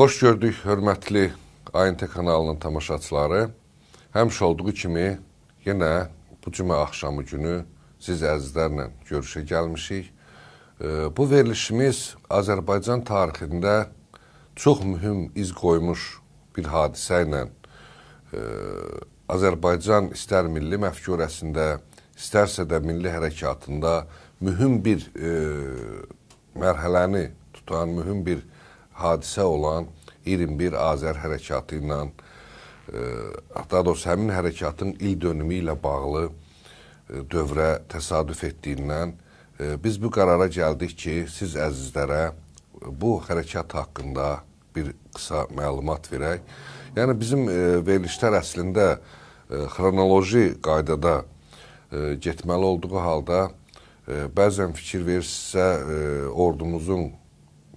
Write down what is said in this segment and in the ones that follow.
Xoş gördük, hörmətli ANT kanalının tamaşaçıları. Həmişə olduğu kimi yenə bu cümə axşamı günü siz əzizlərlə görüşə gəlmişik. Bu verilişimiz Azərbaycan tarixində çox mühüm iz qoymuş bir hadisə ilə e, Azərbaycan istər milli məfkurəsində, istərsə də milli hərəkatında mühüm bir e, mərhələni tutan, mühüm bir hadisə olan 21 Azər hərəkatı ilə e, daha doğrusu həmin hərəkatın il dönümü ilə bağlı e, dövrə təsadüf etdiyindən e, biz bu qərara gəldik ki, siz əzizlərə bu hərəkat haqqında bir qısa məlumat verək. Yəni bizim verilişlər əslində xronoloji qaydada getməli olduğu halda bəzən fikir verirsə ordumuzun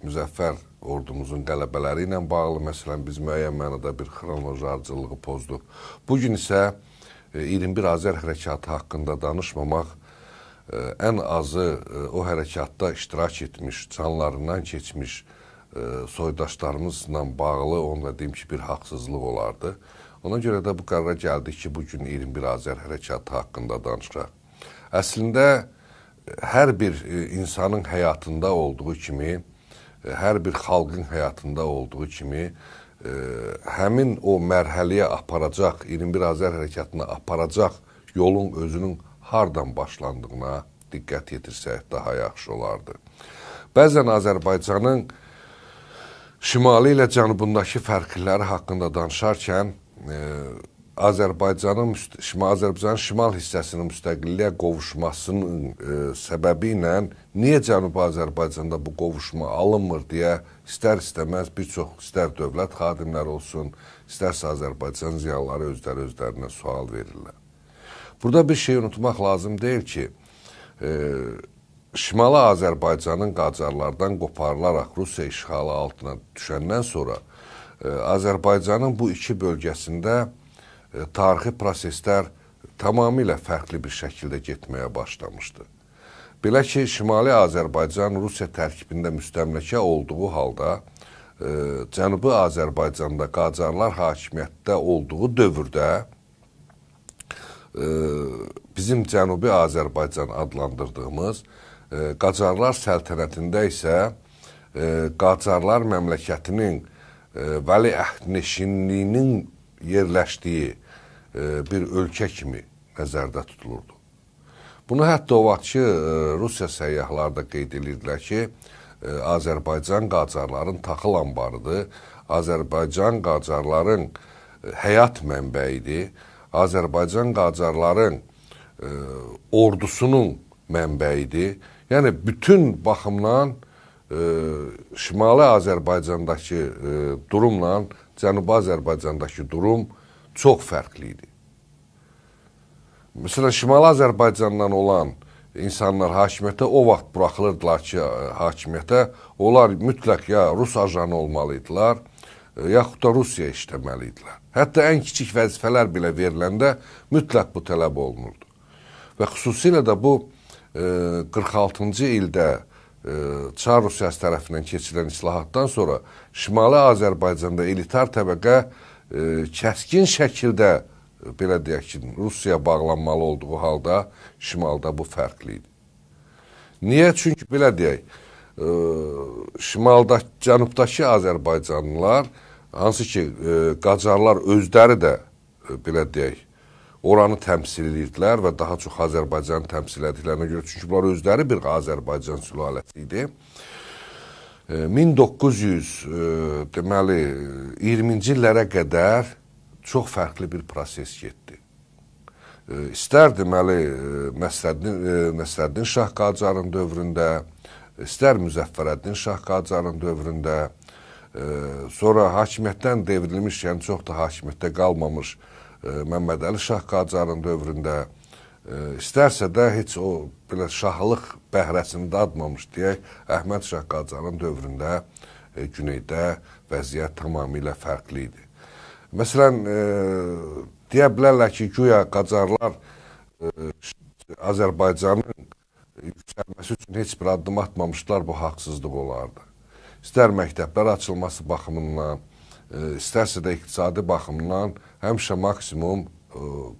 müzəffər ordumuzun qələbələri ilə bağlı məsələn biz müəyyən mənada bir xronoloji ardıcıllığı pozduq. Bu gün isə 21 e, Azər hərəkatı haqqında danışmamaq e, ən azı e, o hərəkatda iştirak etmiş, canlarından keçmiş soydaşlarımızla bağlı onunla deyim ki, bir haqsızlıq olardı. Ona görə də bu qərara gəldik ki, bu gün 21 Azər hərəkatı haqqında danışaq. Əslində hər bir insanın həyatında olduğu kimi E, hər bir xalqın həyatında olduğu kimi ə, e, həmin o mərhələyə aparacaq 21 Azər hərəkatına aparacaq yolun özünün hardan başlandığına diqqət yetirsək daha yaxşı olardı. Bəzən Azərbaycanın şimalı ilə cənubundakı fərqləri haqqında danışarkən ə, e, Azərbaycanın şimal Azərbaycanın şimal hissəsinin müstəqilliyə qovuşmasının e, səbəbi ilə niyə Cənubi Azərbaycanda bu qovuşma alınmır deyə istər istəməz bir çox istər dövlət xadimləri olsun, istərsə Azərbaycan ziyalıları özləri özlərinə sual verirlər. Burada bir şey unutmaq lazım deyil ki, e, Şimali Azərbaycanın qacarlardan qoparılaraq Rusiya işğalı altına düşəndən sonra e, Azərbaycanın bu iki bölgəsində E, tarixi proseslər tamamilə fərqli bir şəkildə getməyə başlamışdı. Belə ki, Şimali Azərbaycan Rusiya tərkibində müstəmləkə olduğu halda ə, e, Cənubi Azərbaycanda Qacarlar hakimiyyətdə olduğu dövrdə ə, e, bizim Cənubi Azərbaycan adlandırdığımız ə, Qacarlar səltənətində isə ə, Qacarlar məmləkətinin vəliəhdneşinliyinin yerləşdiyi E, bir ölkə kimi nəzərdə tutulurdu. Bunu hətta o vaxt ki, e, Rusiya səyyahları da qeyd edirdilər ki, e, Azərbaycan qacarların taxıl anbarıdır. Azərbaycan qacarların həyat mənbəyidir. Azərbaycan qacarların ə, ordusunun mənbəyidir. Yəni bütün baxımdan ə, Şimali Azərbaycandakı ə, durumla Cənubi Azərbaycandakı durum ə, çox fərqli idi. Məsələn, Şimali Azərbaycandan olan insanlar hakimiyyətə o vaxt buraxılırdılar ki, hakimiyyətə onlar mütləq ya rus ajanı olmalı idilər, yaxud da Rusiya işləməli idilər. Hətta ən kiçik vəzifələr belə veriləndə mütləq bu tələb olunurdu. Və xüsusilə də bu 46-cı ildə Çar Rusiyası tərəfindən keçirilən islahatdan sonra Şimali Azərbaycanda elitar təbəqə kəskin şəkildə e, belə deyək ki, Rusiya bağlanmalı olduğu halda şimalda bu fərqli idi. Niyə? Çünki belə deyək, ə, e, şimalda, cənubdakı Azərbaycanlılar, hansı ki, ə, e, qacarlar özləri də ə, belə deyək, oranı təmsil edirdilər və daha çox Azərbaycanı təmsil etdiklərinə görə, çünki bunlar özləri bir Azərbaycan sülaləsi idi. 1900 e, deməli 20-ci illərə qədər çox fərqli bir proses getdi. İstər deməli Nəsrəddin e, Nəsrəddin e, Şah Qacarın dövründə, istər Müzəffərəddin Şah Qacarın dövründə, sonra hakimiyyətdən devrilmiş, yəni çox da hakimiyyətdə qalmamış Məmmədəli Şah Qacarın dövründə istərsə də heç o belə şahlıq bəhrəsini dadmamış deyək, Əhməd Şah Qacarın dövründə e, Güneydə vəziyyət tamamilə fərqli idi. Məsələn, e, deyə bilərlər ki, güya Qacarlar e, Azərbaycanın yüksəlməsi üçün heç bir addım atmamışlar, bu haqsızlıq olardı. İstər məktəblər açılması baxımından, e, istərsə də iqtisadi baxımından həmişə maksimum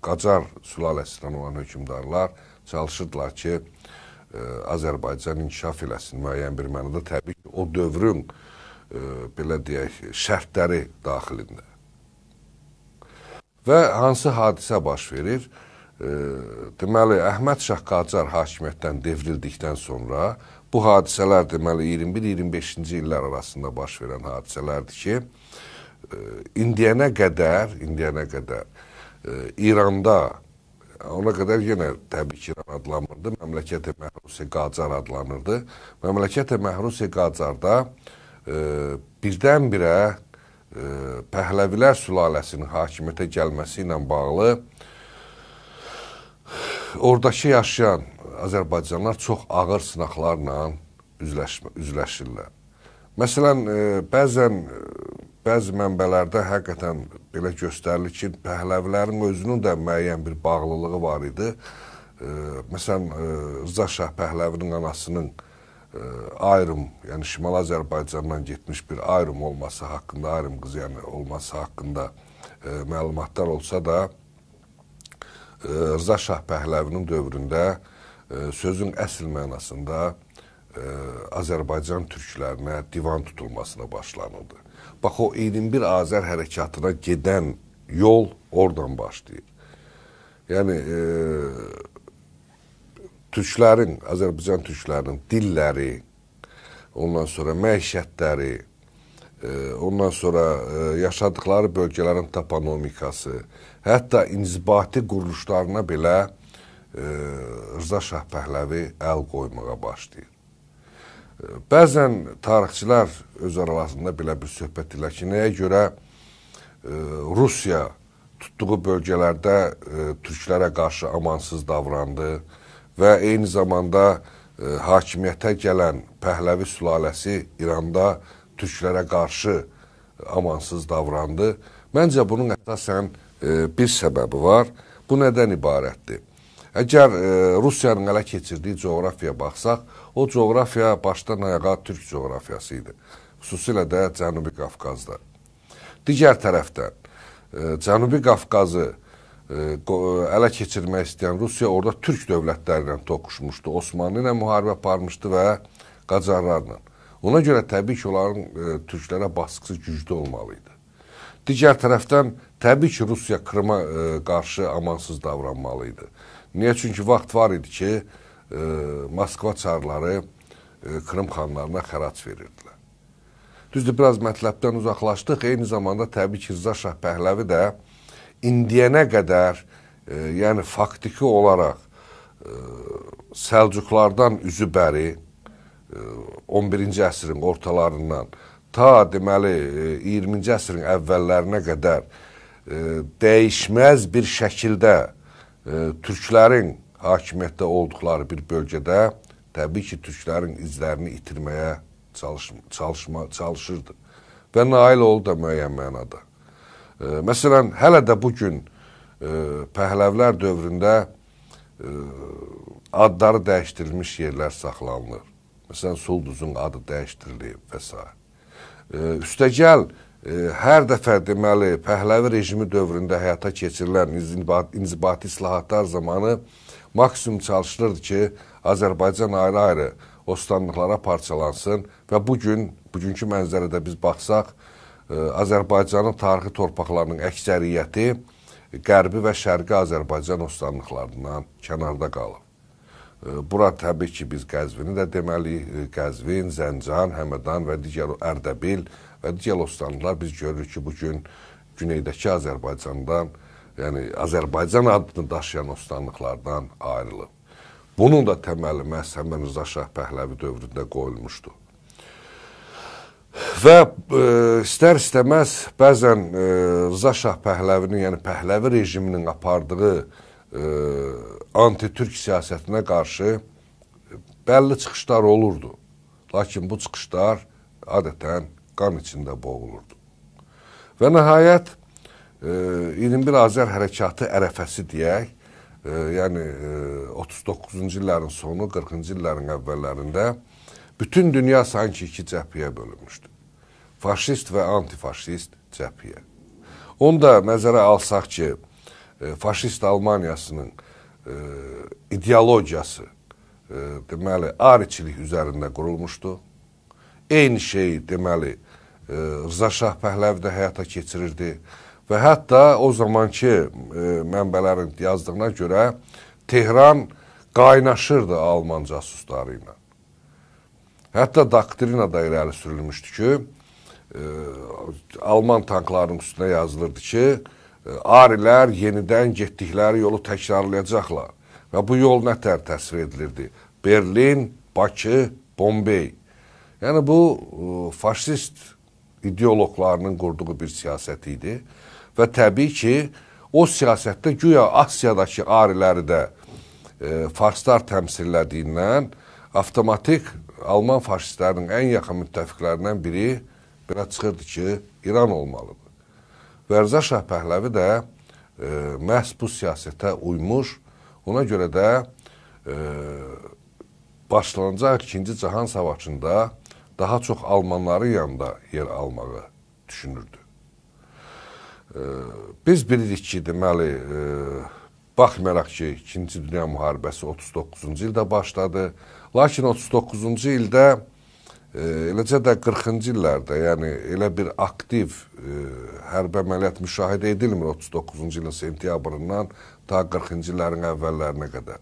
Qacar sülaləsindən olan hökmdarlar çalışırdılar ki, e, Azərbaycan inkişaf eləsin müəyyən bir mənada təbii ki, o dövrün e, belə deyək, şərtləri daxilində. Və hansı hadisə baş verir? E, deməli, Əhməd Şah Qacar hakimiyyətdən devrildikdən sonra bu hadisələr deməli 21-25-ci illər arasında baş verən hadisələrdir ki, indiyənə qədər, indiyənə qədər İranda ona qədər yenə təbii ki, İran adlanmırdı. Məmləkət-i Məhrusi Qacar adlanırdı. Məmləkət-i Məhrusi Qacarda e, birdən-birə e, Pəhləvilər sülaləsinin hakimiyyətə gəlməsi ilə bağlı ordakı yaşayan Azərbaycanlar çox ağır sınaqlarla üzləşmə, üzləşirlər. Məsələn, e, bəzən e, bəzi mənbələrdə həqiqətən belə göstərilir ki, Pəhləvilərin özünün də müəyyən bir bağlılığı var idi. E, məsələn, Rza Şah Pəhləvinin anasının ayrım, yəni Şimali Azərbaycandan getmiş bir ayrım olması haqqında, ayrım qız yəni olması haqqında məlumatlar olsa da Rza Şah Pəhləvinin dövründə sözün əsl mənasında ə, Azərbaycan türklərinə divan tutulmasına başlanıldı. Bax o 21 Azər hərəkatına gedən yol oradan başlayır. Yəni e, türklərin, Azərbaycan türklərinin dilləri, ondan sonra məişətləri, e, ondan sonra e, yaşadıkları bölgələrin toponomikası, hətta inzibati quruluşlarına belə e, Rza Şah Pəhləvi əl qoymağa başlayır. Bəzən tarixçilər öz aralarında belə bir söhbət edirlər ki, nəyə görə e, Rusiya tutduğu bölgələrdə e, türklərə qarşı amansız davrandı və eyni zamanda e, hakimiyyətə gələn Pəhləvi sülaləsi İranda türklərə qarşı amansız davrandı. Məncə bunun əsasən bir səbəbi var. Bu nədən ibarətdir? Əgər Rusiyanın ələ keçirdiyi coğrafiyaya baxsaq, O coğrafiya başdan ayağa türk coğrafiyası idi. Xüsusilə də Cənubi Qafqazda. Digər tərəfdən e, Cənubi Qafqazı e, ələ keçirmək istəyən Rusiya orada türk dövlətləri ilə toqquşmuşdu. Osmanlı ilə müharibə aparmışdı və Qacarlarla. Ona görə təbii ki, onların e, türklərə baskısı güclü olmalı idi. Digər tərəfdən təbii ki, Rusiya Krıma e, qarşı amansız davranmalı idi. Niyə? Çünki vaxt var idi ki, Moskva çarları e, Krım xanlarına xərac verirdilər. Düzdür, biraz mətləbdən uzaqlaşdıq. Eyni zamanda təbii ki, Rza Şah Pəhləvi də indiyənə qədər, e, yəni faktiki olaraq e, Səlcuqlardan üzü bəri e, 11-ci əsrin ortalarından ta deməli 20-ci e, əsrin əvvəllərinə qədər e, dəyişməz bir şəkildə e, türklərin hakimiyyətdə olduqları bir bölgədə təbii ki, türklərin izlərini itirməyə çalışma, çalışma çalışırdı və nail oldu da müəyyən mənada. E, məsələn, hələ də bu gün e, Pəhləvlər dövründə e, adları dəyişdirilmiş yerlər saxlanılır. Məsələn, Sulduzun adı dəyişdirilib və s. E, üstəgəl e, hər dəfə deməli Pəhləvi rejimi dövründə həyata keçirilən inzibati islahatlar zamanı e, maksimum çalışılırdı ki, Azərbaycan ayrı-ayrı ostanlıqlara parçalansın və bu gün bugünkü mənzərədə biz baxsaq, e, Azərbaycanın tarixi torpaqlarının əksəriyyəti qərbi və şərqi Azərbaycan ostanlıqlarından kənarda qalıb. E, bura təbii ki, biz Qəzvini də deməli, e, Qəzvin, Zəncan, Həmədan və digər Ərdəbil və digər ostanlıqlar biz görürük ki, bu gün güneydəki Azərbaycandan yəni Azərbaycan adını daşıyan ostanlıqlardan ayrılıb. Bunun da təməli məhz həmin Rıza Şah Pəhləvi dövründə qoyulmuşdu. Və e, istər istəməz bəzən e, Rıza Şah Pəhləvinin, yəni Pəhləvi rejiminin apardığı e, anti-türk siyasətinə qarşı e, bəlli çıxışlar olurdu. Lakin bu çıxışlar adətən qan içində boğulurdu. Və nəhayət e, 21 Azər hərəkatı ərəfəsi deyək, e, yəni e, 39-cu illərin sonu, 40-cı illərin əvvəllərində bütün dünya sanki iki cəbhəyə bölünmüşdü. Faşist və antifaşist cəbhəyə. Onu da nəzərə alsaq ki, e, faşist Almaniyasının e, ideologiyası e, deməli ariçilik üzərində qurulmuşdu. Eyni şey deməli e, Rıza Şah Pəhləvi də həyata keçirirdi və hətta o zamanki e, mənbələrin yazdığına görə Tehran qaynaşırdı Alman casusları ilə. Hətta doktrina da irəli sürülmüşdü ki, e, Alman tanklarının üstünə yazılırdı ki, e, arilər yenidən getdikləri yolu təkrarlayacaqlar və bu yol nə tər təsvir edilirdi? Berlin, Bakı, Bombey. Yəni bu e, faşist ideoloqlarının qurduğu bir siyasət idi və təbii ki, o siyasətdə güya Asiyadakı ariləri də e, farslar təmsil elədiyindən avtomatik Alman faşistlərinin ən yaxın müttəfiqlərindən biri belə çıxırdı ki, İran olmalıdır. Vərzə Şah Pəhləvi də e, məhz bu siyasətə uymuş, ona görə də e, başlanacaq 2-ci Cahan Savaşında daha çox Almanların yanında yer almağı düşünürdü. Biz bilirik ki, deməli, e, baxmayaraq ki, 2-ci Dünya müharibəsi 39-cu ildə başladı. Lakin 39-cu ildə e, eləcə də 40-cı illərdə, yəni elə bir aktiv e, hərbi əməliyyat müşahidə edilmir 39-cu ilin sentyabrından ta 40-cı illərin əvvəllərinə qədər.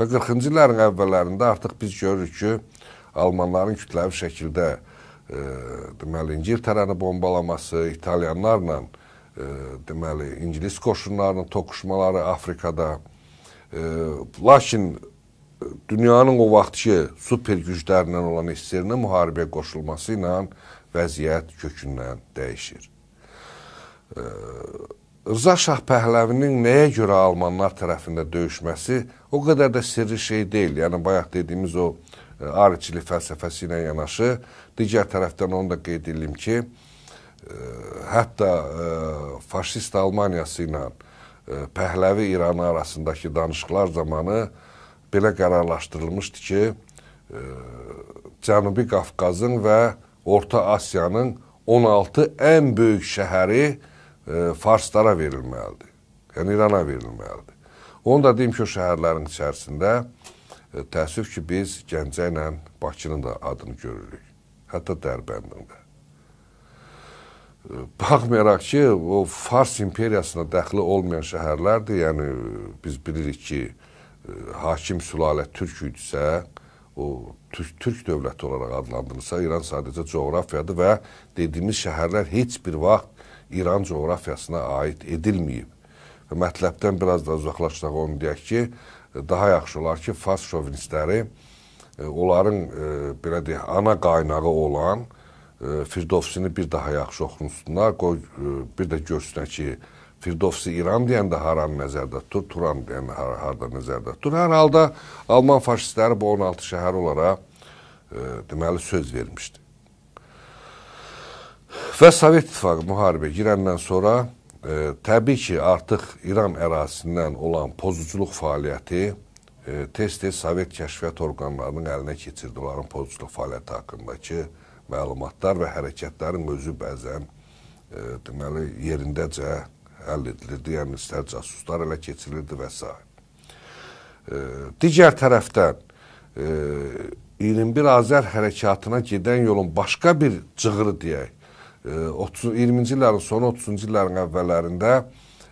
Və 40-cı illərin əvvəllərində artıq biz görürük ki, almanların kütləvi şəkildə deməli İngiltərəni bombalaması, italyanlarla deməli ingilis qoşunlarının toqquşmaları Afrikada e, lakin e, dünyanın o vaxtki super güclərindən olan İsrailə müharibəyə qoşulması ilə vəziyyət kökündən dəyişir. Rza Şah Pəhləvinin nəyə görə almanlar tərəfində döyüşməsi o qədər də sirri şey deyil. Yəni bayaq dediyimiz o e, arıçili fəlsəfəsi ilə yanaşı digər tərəfdən onu da qeyd edim ki, hətta e, faşist Almaniyası ilə e, Pəhləvi İran arasındakı danışıqlar zamanı belə qərarlaşdırılmışdı ki, e, Cənubi Qafqazın və Orta Asiyanın 16 ən böyük şəhəri farslara verilməlidir. Yəni İrana verilməlidir. Onu da deyim ki, o şəhərlərin içərisində təəssüf ki, biz Gəncə ilə Bakının da adını görürük. Hətta Dərbəndin də baxmayaraq ki, o Fars imperiyasına dəxli olmayan şəhərlərdir. Yəni biz bilirik ki, e, hakim sülalə türk idisə, o türk, türk dövləti olaraq adlandırılsa, İran sadəcə coğrafiyadır və dediyimiz şəhərlər heç bir vaxt İran coğrafiyasına aid edilməyib. Və mətləbdən biraz da uzaqlaşsaq onu deyək ki, daha yaxşı olar ki, Fars şovinistləri e, onların e, belə deyək ana qaynağı olan Firdovsini bir daha yaxşı oxunsunlar, qoy bir də görsünlər ki, Firdovsi İran deyəndə haranı nəzərdə tutur, Turan deyəndə har harda nəzərdə tutur. Hər halda Alman faşistləri bu 16 şəhər olaraq e, deməli söz vermişdi. Və Sovet İttifaqı müharibə girəndən sonra e, təbii ki, artıq İran ərazisindən olan pozuculuq fəaliyyəti tez-tez Sovet kəşfiyyat orqanlarının əlinə keçirdi, onların pozuculuq fəaliyyəti haqqındakı e, məlumatlar və hərəkətlərin özü bəzən e, deməli yerindəcə həll edilirdi, yəni istər casuslar elə keçirilirdi və s. E, digər tərəfdən e, 21 Azər hərəkatına gedən yolun başqa bir cığırı deyək, e, 30 20-ci illərin sonu 30-cu illərin əvvəllərində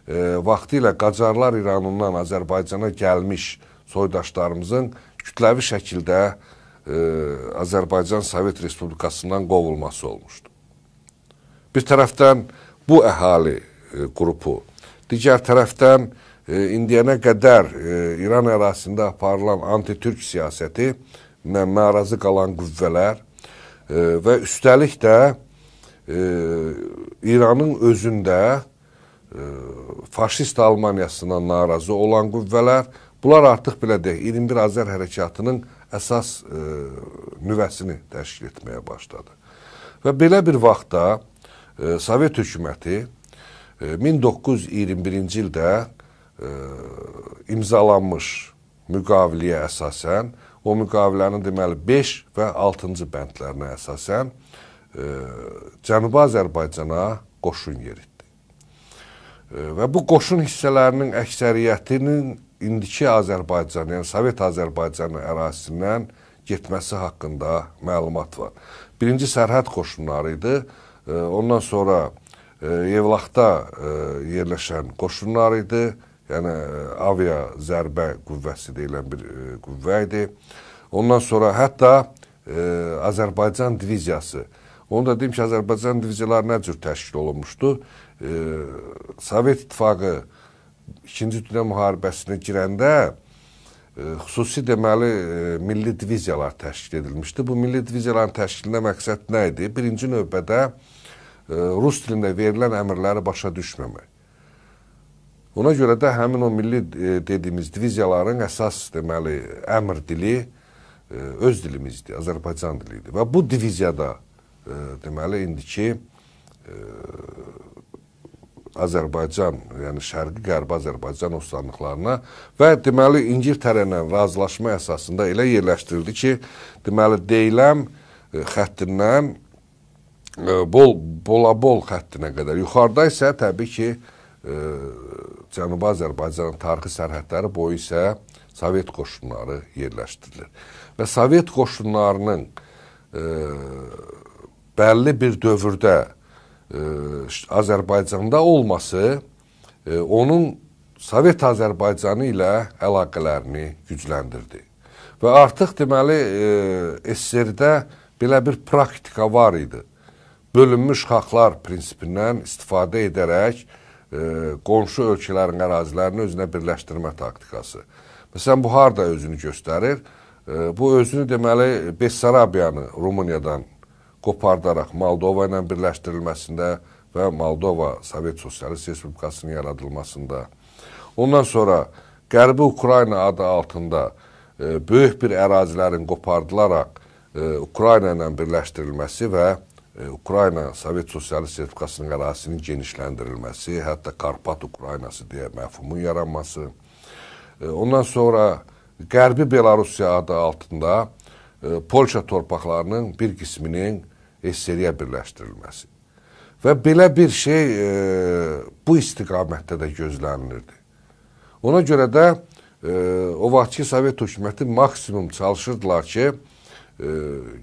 e, vaxtı ilə Qacarlar İranından Azərbaycana gəlmiş soydaşlarımızın kütləvi şəkildə e, e, Azərbaycan Sovet Respublikasından qovulması olmuşdu. Bir tərəfdən bu əhali e, qrupu, digər tərəfdən e, indiyənə qədər e, İran ərazisində aparılan anti-türk siyasəti ilə narazı qalan qüvvələr e, və üstəlik də e, İranın özündə e, faşist Almaniyasından narazı olan qüvvələr, bunlar artıq belə deyək 21 Azər hərəkatının əsas e, nüvəsini təşkil etməyə başladı. Və belə bir vaxtda e, Sovet hökuməti e, 1921-ci ildə e, imzalanmış müqaviləyə əsasən, o müqavilənin deməli 5 və 6-cı bəndlərinə əsasən e, Cənubi Azərbaycana qoşun yeritdi. E, və bu qoşun hissələrinin əksəriyyətinin indiki Azərbaycan, yəni Sovet Azərbaycanı ərazisindən getməsi haqqında məlumat var. Birinci sərhəd qoşunları idi. Ondan sonra e, Yevlaxda e, yerləşən qoşunlar idi. Yəni e, avia zərbə qüvvəsi deyilən bir qüvvə idi. Ondan sonra hətta Azərbaycan diviziyası. Onu da deyim ki, Azərbaycan diviziyaları nə cür təşkil olunmuşdu? Sovet İttifaqı İkinci Dünya müharibəsinə girəndə e, xüsusi deməli e, milli diviziyalar təşkil edilmişdi. Bu milli diviziyaların təşkilinə məqsəd nə idi? Birinci növbədə e, rus dilində verilən əmrləri başa düşməmək. Ona görə də həmin o milli dediyimiz diviziyaların əsas deməli əmr dili öz dilimizdir, Azərbaycan dili idi. Və bu diviziyada deməli indiki Azərbaycan, yəni şərqi qərbi Azərbaycan ustalıqlarına və deməli İngiltərə ilə razılaşma əsasında elə yerləşdirildi ki, deməli Deyləm e, xəttindən e, Bol Bolabol xəttinə qədər. Yuxarıda isə təbii ki, e, Cənubi Azərbaycanın tarixi sərhədləri boyu isə Sovet qoşunları yerləşdirilir. Və Sovet qoşunlarının ə, bəlli bir dövrdə Azərbaycanda olması e, onun Sovet Azərbaycanı ilə əlaqələrini gücləndirdi. Və artıq deməli e, SSR-də belə bir praktika var idi. Bölünmüş haqlar prinsipindən istifadə edərək e, qonşu ölkələrin ərazilərini özünə birləşdirmə taktikası. Məsələn, bu harda özünü göstərir? Bu özünü deməli Bessarabiyanı Rumıniyadan qopardaraq Moldova ilə birləşdirilməsində və Moldova Sovet Sosialist Respublikasının yaradılmasında. Ondan sonra Qərbi Ukrayna adı altında e, böyük bir ərazilərin qopardılaraq e, Ukrayna ilə birləşdirilməsi və e, Ukrayna Sovet Sosialist Respublikasının ərazisinin genişləndirilməsi, hətta Karpat Ukraynası deyə məfhumun yaranması. E, ondan sonra Qərbi Belarusiya adı altında e, Polşa torpaqlarının bir qisminin esseriyə birləşdirilməsi. Və belə bir şey e, bu istiqamətdə də gözlənilirdi. Ona görə də e, o vaxtki Sovet hökuməti maksimum çalışırdılar ki, e,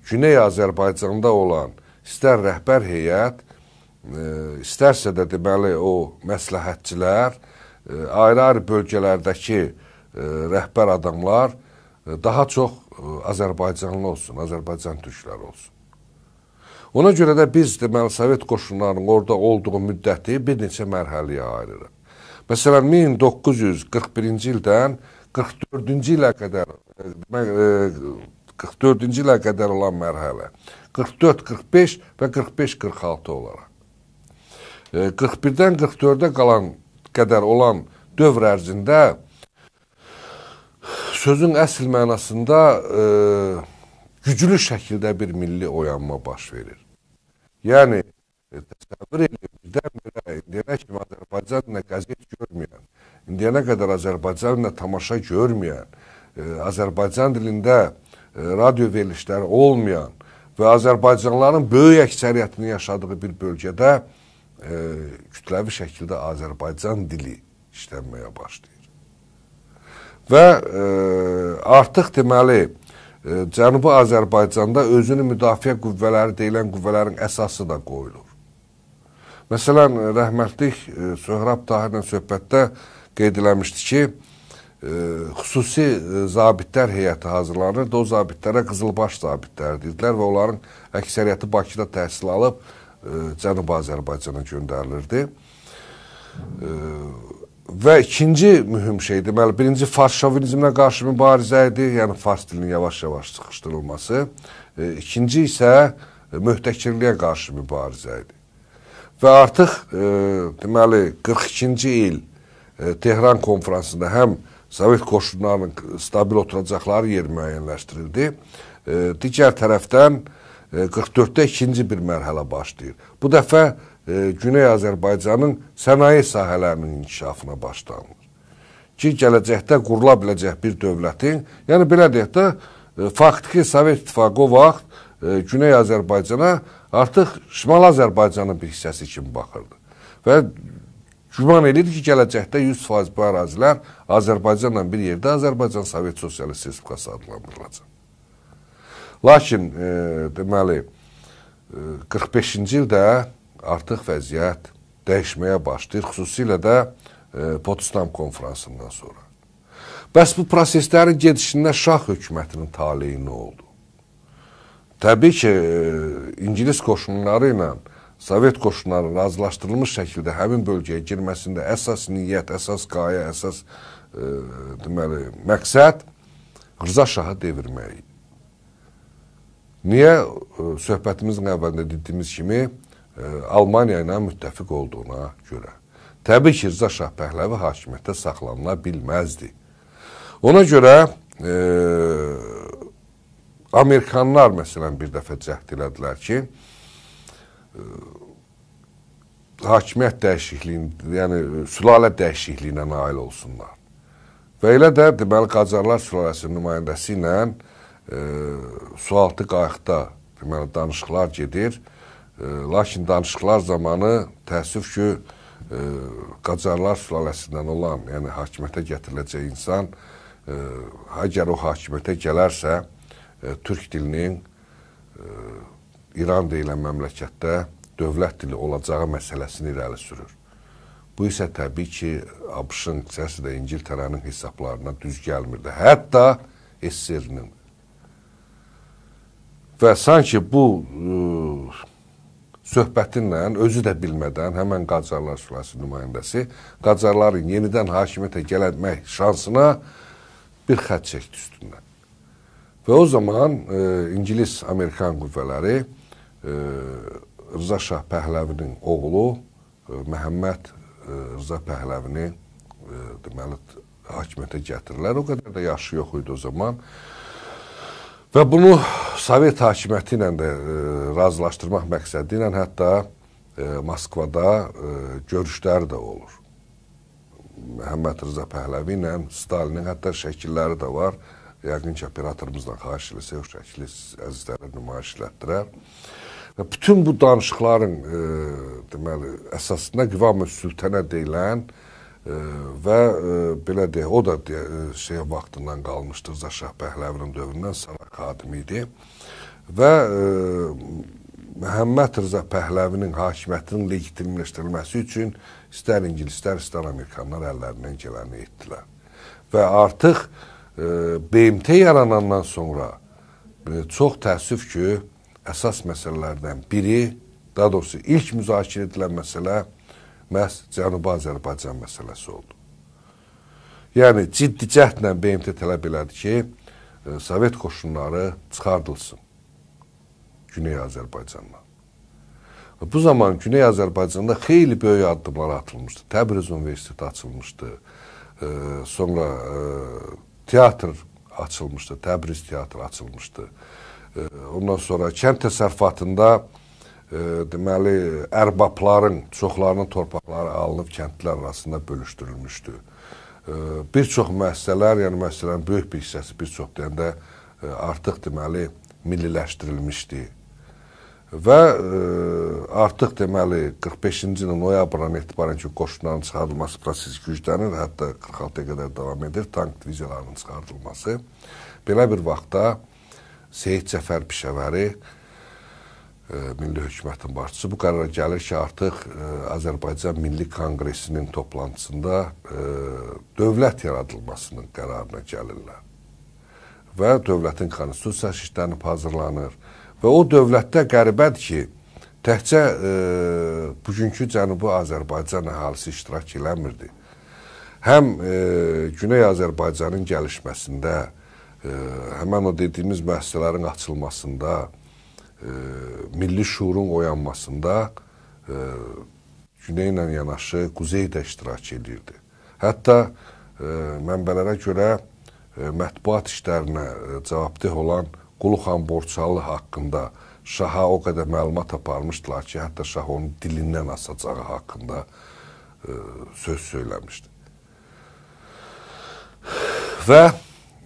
Güney Azərbaycanda olan istər rəhbər heyət, e, istərsə də deməli o məsləhətçilər e, ayrı-ayrı bölgələrdəki e, rəhbər adamlar e, daha çox e, Azərbaycanlı olsun, Azərbaycan türkləri olsun. Ona görə də biz deməli Sovet qoşunlarının orada olduğu müddəti bir neçə mərhələyə ayırırıq. Məsələn 1941-ci ildən 44-cü ilə qədər demək 44-cü e, ilə qədər olan mərhələ 44-45 və 45-46 olaraq 41-dən e, 44-ə qalan qədər olan dövr ərzində sözün əsl mənasında e, güclü şəkildə bir milli oyanma baş verir. Yəni e, təsəvvür edin, birdən-birə indiyənə kimi Azərbaycanla qəzet görməyən, indiyənə qədər Azərbaycanla tamaşa görməyən, e, Azərbaycan dilində e, radio verilişləri olmayan və Azərbaycanlıların böyük əksəriyyətini yaşadığı bir bölgədə e, kütləvi şəkildə Azərbaycan dili işlənməyə başlayır. Və e, artıq deməli Cənubi Azərbaycanda özünü müdafiə qüvvələri deyilən qüvvələrin əsası da qoyulur. Məsələn, rəhmətlik e, Söhrab Tahirlə söhbətdə qeyd eləmişdi ki, e, xüsusi e, zabitlər heyəti hazırlanırdı. O zabitlərə qızılbaş zabitlər deyirdilər və onların əksəriyyəti Bakıda təhsil alıb Cənubi Azərbaycana göndərilirdi və ikinci mühüm şey deməli, birinci fars şovinizminə qarşı mübarizə idi, yəni fars dilinin yavaş-yavaş sıxışdırılması. E, ikinci isə e, möhtəkirliyə qarşı mübarizə idi. Və artıq e, deməli 42-ci il e, Tehran konfransında həm Sovet qoşunlarının stabil oturacaqları yer müəyyənləşdirildi. E, digər tərəfdən e, 44-də ikinci bir mərhələ başlayır. Bu dəfə e, e, Güney Azərbaycanın sənaye sahələrinin inkişafına başlanılır. Ki, gələcəkdə qurula biləcək bir dövlətin, yəni belə deyək də, e, faktiki Sovet İttifaqı o vaxt e, Güney Azərbaycana artıq Şimal Azərbaycanın bir hissəsi kimi baxırdı. Və Güman edir ki, gələcəkdə 100% bu ərazilər Azərbaycanla bir yerdə Azərbaycan Sovet Sosialist Respublikası adlandırılacaq. Lakin, e, deməli, e, 45-ci ildə artıq vəziyyət dəyişməyə başlayır, xüsusilə də e, Potsdam konfransından sonra. Bəs bu proseslərin gedişində şah hökumətinin taleyi nə oldu? Təbii ki, e, ingilis qoşunları ilə Sovet qoşunlarının razılaşdırılmış şəkildə həmin bölgəyə girməsində əsas niyyət, əsas qaya, əsas ə, e, deməli məqsəd Rza şahı devirmək. Niyə söhbətimizin əvvəlində dediyimiz kimi Almaniya ilə müttəfiq olduğuna görə. Təbii ki, Rza Şah Pəhləvi hakimiyyətdə saxlanıla bilməzdi. Ona görə e, Amerikanlar məsələn bir dəfə cəhd elədilər ki, e, hakimiyyət dəyişikliyinin, yəni sülalə dəyişikliyinə nail olsunlar. Və elə də deməli Qacarlar sülaləsinin nümayəndəsi ilə e, sualtı qayıqda deməli danışıqlar gedir. E, lakin danışıqlar zamanı təəssüf ki, ə, e, Qacarlar sülaləsindən olan, yəni hakimiyyətə gətiriləcək insan ə, e, əgər o hakimiyyətə gələrsə, ə, e, türk dilinin ə, İran deyilən məmləkətdə dövlət dili olacağı məsələsini irəli sürür. Bu isə təbii ki, ABŞ-ın səsi də İngiltərənin hesablarına düz gəlmirdi. Hətta SSR-nin. Və sanki bu ə, söhbətinlə özü də bilmədən həmən Qacarlar Sulası nümayəndəsi Qacarların yenidən hakimiyyətə gəlmək şansına bir xətt çəkdi üstündən. Və o zaman e, İngilis-Amerikan qüvvələri e, Rıza Şah Pəhləvinin oğlu e, Məhəmməd e, Rıza Pəhləvini e, deməli hakimiyyətə gətirirlər. O qədər də yaşı yox idi o zaman. E, Və bunu Sovet hakimiyyəti ilə də e, razılaşdırmaq məqsədi ilə hətta e, Moskvada e, görüşlər də olur. Məhəmməd Rza Pəhləvi ilə Stalinin hətta şəkilləri də var. Yəqin ki, operatorumuzdan xahiş eləsək, o şəkli əzizlərə nümayiş elətdirər. Və bütün bu danışıqların e, deməli əsasında Qivam Sültənə deyilən e, E, və e, belə deyək, o da deyə, e, şey vaxtından qalmışdır Zaşah Pəhləvinin dövründən sənət xadimi idi. Və e, Məhəmməd Rza Pəhləvinin hakimiyyətinin legitimləşdirilməsi üçün istər ingilislər, istər amerikanlar əllərindən gələni etdilər. Və artıq e, BMT yaranandan sonra e, çox təəssüf ki, əsas məsələlərdən biri, daha doğrusu ilk müzakirə edilən məsələ məhz Cənubi Azərbaycan məsələsi oldu. Yəni ciddi cəhdlə BMT tələb elədi ki, e, Sovet qoşunları çıxardılsın Güney Azərbaycandan. E, bu zaman Güney Azərbaycanda xeyli böyük addımlar atılmışdı. Təbriz Universiteti açılmışdı. E, sonra e, teatr açılmışdı. Təbriz teatrı açılmışdı. E, ondan sonra kənd təsərrüfatında e, deməli ərbabların çoxlarının torpaqları alınıb kəndlər arasında bölüşdürülmüşdü. Bir çox müəssisələr, yəni müəssisələrin böyük bir hissəsi bir çox deyəndə e, artıq deməli milliləşdirilmişdi. Və e, artıq deməli 45-ci ilin noyabrından etibarən ki, qoşunların çıxarılması prosesi güclənir, hətta 46-ya qədər davam edir tank diviziyalarının çıxarılması. Belə bir vaxtda Seyid Cəfər Pişəvəri milli hökumətin başçısı bu qərara gəlir ki, artıq ə, e, Azərbaycan Milli Konqresinin toplantısında ə, e, dövlət yaradılmasının qərarına gəlirlər. Və dövlətin konstitusiya şərtlərini hazırlanır və o dövlətdə qəribədir ki, təkcə ə, e, bugünkü Cənubi Azərbaycan əhalisi iştirak eləmirdi. Həm ə, Güney Azərbaycanın gəlişməsində, ə, həmin o dediyimiz müəssisələrin açılmasında, milli şuurun oyanmasında güneylə e, yanaşı quzey də iştirak edirdi. Hətta ə, e, mənbələrə görə ə, e, mətbuat işlərinə ə, cavabdeh olan Quluxan Borçalı haqqında şaha o qədər məlumat aparmışdılar ki, hətta şah onun dilindən asacağı haqqında ə, söz söyləmişdi. Və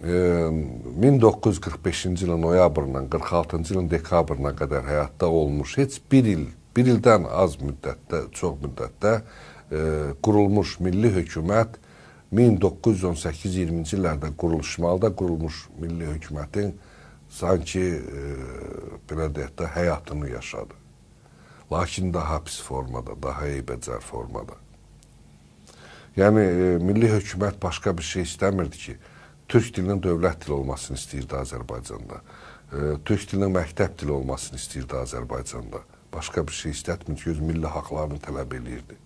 1945-ci ilin noyabrından 46-cı ilin dekabrına qədər həyatda olmuş heç bir il, bir ildən az müddətdə, çox müddətdə e, qurulmuş milli hökumət 1918-20-ci illərdə quruluşmalıda qurulmuş milli hökumətin sanki e, belə deyək də həyatını yaşadı. Lakin daha pis formada, daha eybəcər formada. Yəni e, milli hökumət başqa bir şey istəmirdi ki, türk dilinin dövlət dili olmasını istəyirdi Azərbaycanda. E, türk dilinin məktəb dili olmasını istəyirdi Azərbaycanda. Başqa bir şey istətmir ki, öz milli haqlarını tələb eləyirdi.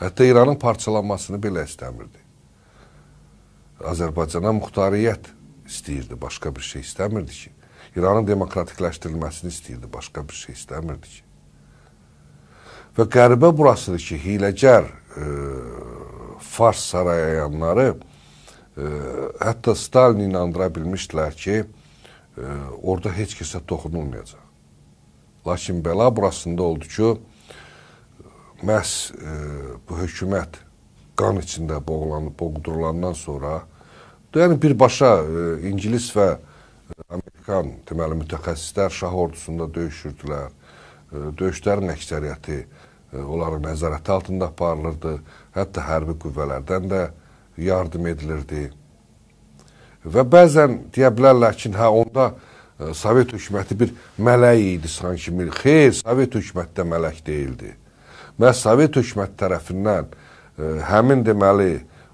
Hətta İranın parçalanmasını belə istəmirdi. Azərbaycana muxtariyyət istəyirdi, başqa bir şey istəmirdi ki. İranın demokratikləşdirilməsini istəyirdi, başqa bir şey istəmirdi ki. Və qəribə burasıdır ki, hiləgər e, Fars sarayanları hətta Stalini inandıra bilmişdilər ki, e, orada heç kəsə toxunulmayacaq. Lakin bəla burasında oldu ki, məhz e, bu hökumət qan içində boğulanıb, boğdurulandan sonra yəni birbaşa e, ingilis və Amerikan deməli mütəxəssislər şah ordusunda döyüşürdülər. Döyüşlərin əksəriyyəti onların nəzarəti altında aparılırdı. Hətta hərbi qüvvələrdən də e, yardım edilirdi. Və bəzən deyə bilərlər ki, hə onda ə, e, Sovet hökuməti bir mələk idi sanki. Xeyr, Sovet hökuməti də mələk değildi. Məhz Sovet hökuməti tərəfindən ə, e, həmin deməli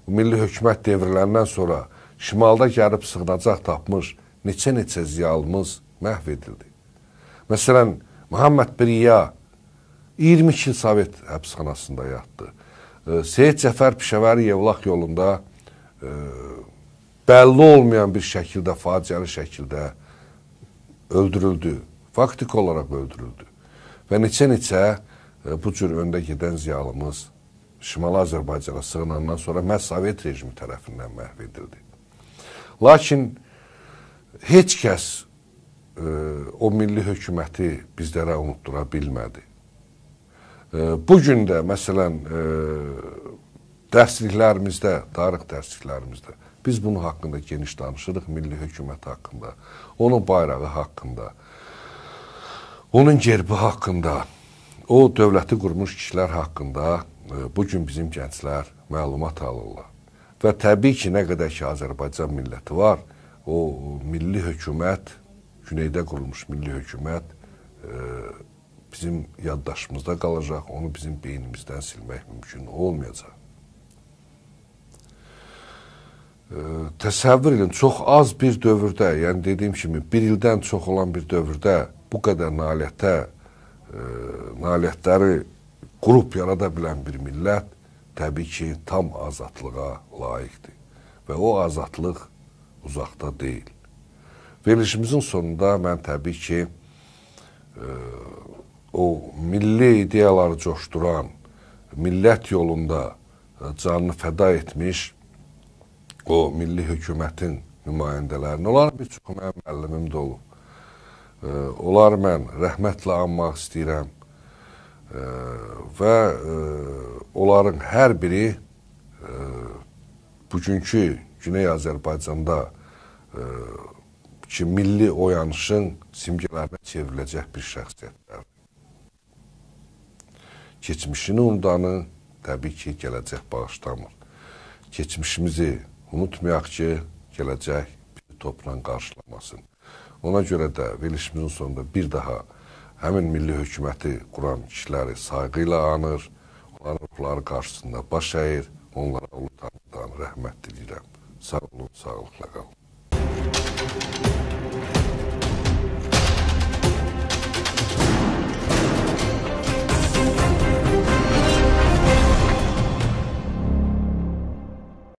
milli hökumət devriləndən sonra şimalda gəlib sığınacaq tapmış neçə-neçə ziyalımız məhv edildi. Məsələn, Məhəmməd Biriya 22 il Sovet həbsxanasında yatdı. Seyid Cəfər Pişəvəri Yevlaq yolunda ə, e, bəlli olmayan bir şəkildə, faciəli şəkildə öldürüldü. Faktik olaraq öldürüldü. Və neçə-neçə e, bu cür öndə gedən ziyalımız Şimali Azərbaycana sığınandan sonra məhz Sovet rejimi tərəfindən məhv edildi. Lakin heç kəs ə, e, o milli hökuməti bizlərə unutdura bilmədi. Bu gün də məsələn e, dərsliklərimizdə, tarix dərsliklərimizdə biz bunun haqqında geniş danışırıq, milli hökumət haqqında, onun bayrağı haqqında, onun gerbi haqqında, o dövləti qurmuş kişilər haqqında e, bu gün bizim gənclər məlumat alırlar. Və təbii ki, nə qədər ki Azərbaycan milləti var, o milli hökumət, güneydə qurulmuş milli hökumət e, bizim yaddaşımızda qalacaq, onu bizim beynimizdən silmək mümkün olmayacaq. Ə, təsəvvür edin, çox az bir dövrdə, yəni dediyim kimi, bir ildən çox olan bir dövrdə bu qədər nailiyyətə, ə, nailiyyətləri qrup yarada bilən bir millət təbii ki, tam azadlığa layiqdir. Və o azadlıq uzaqda deyil. Verilişimizin sonunda mən təbii ki, ə, o milli ideyaları coşduran, millət yolunda e, canını fəda etmiş o milli hökumətin nümayəndələrini, onlar bir çox mənim müəllimim də olub. E, onlar mən rəhmətlə anmaq istəyirəm e, və onların hər biri bugünkü Güney Azərbaycanda ki, milli oyanışın simgələrinə çevriləcək bir şəxsiyyətlərdir. Keçmişini unudanı təbii ki, gələcək bağışlamır. Keçmişimizi unutmayaq ki, gələcək bizi topla qarşılamasın. Ona görə də verilişimizin sonunda bir daha həmin milli hökuməti quran kişiləri sayğı ilə anır, onların ruhları qarşısında baş əyir, onlara ulu tanrıdan rəhmət diləyirəm. Sağ olun, sağlıqla qalın.